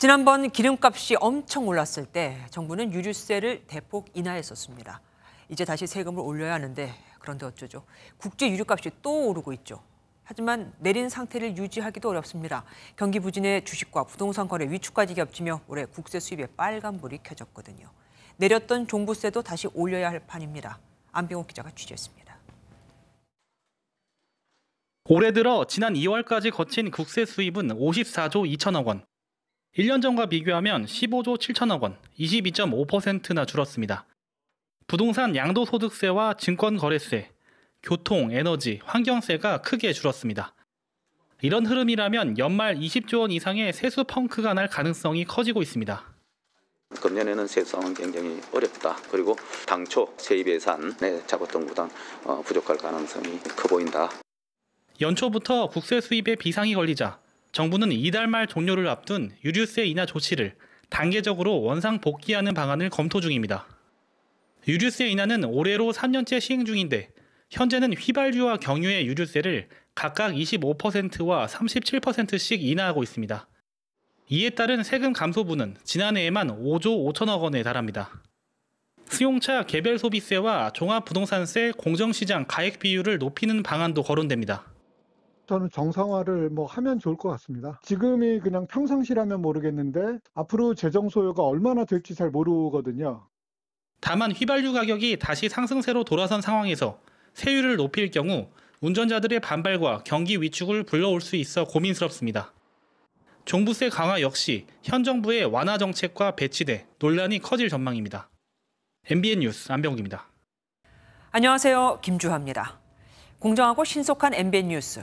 지난번 기름값이 엄청 올랐을 때 정부는 유류세를 대폭 인하했었습니다. 이제 다시 세금을 올려야 하는데 그런데 어쩌죠. 국제 유류값이 또 오르고 있죠. 하지만 내린 상태를 유지하기도 어렵습니다. 경기 부진의 주식과 부동산 거래 위축까지 겹치며 올해 국세 수입에 빨간불이 켜졌거든요. 내렸던 종부세도 다시 올려야 할 판입니다. 안병호 기자가 취재했습니다. 올해 들어 지난 2월까지 거친 국세 수입은 54조 2천억 원, 1년 전과 비교하면 15조 7천억 원, 22.5%나 줄었습니다. 부동산 양도소득세와 증권거래세, 교통, 에너지, 환경세가 크게 줄었습니다. 이런 흐름이라면 연말 20조 원 이상의 세수 펑크가 날 가능성이 커지고 있습니다. 금년에는 세수성은 굉장히 어렵다. 그리고 당초 세입 예산에 네, 잡았던 보다 어, 부족할 가능성이 커 보인다. 연초부터 국세 수입에 비상이 걸리자 정부는 이달 말 종료를 앞둔 유류세 인하 조치를 단계적으로 원상 복귀하는 방안을 검토 중입니다. 유류세 인하는 올해로 3년째 시행 중인데 현재는 휘발유와 경유의 유류세를 각각 25%와 37%씩 인하하고 있습니다. 이에 따른 세금 감소분은 지난해에만 5조 5천억 원에 달합니다. 승용차 개별 소비세와 종합부동산세 공정시장 가액 비율을 높이는 방안도 거론됩니다. 저는 정상화를 뭐 하면 좋을 것 같습니다. 지금이 그냥 평상시라면 모르겠는데 앞으로 재정 소요가 얼마나 될지 잘 모르거든요. 다만 휘발유 가격이 다시 상승세로 돌아선 상황에서 세율을 높일 경우 운전자들의 반발과 경기 위축을 불러올 수 있어 고민스럽습니다. 종부세 강화 역시 현 정부의 완화 정책과 배치돼 논란이 커질 전망입니다. MBN 뉴스 안병욱입니다. 안녕하세요. 김주하입니다. 공정하고 신속한 MBN 뉴스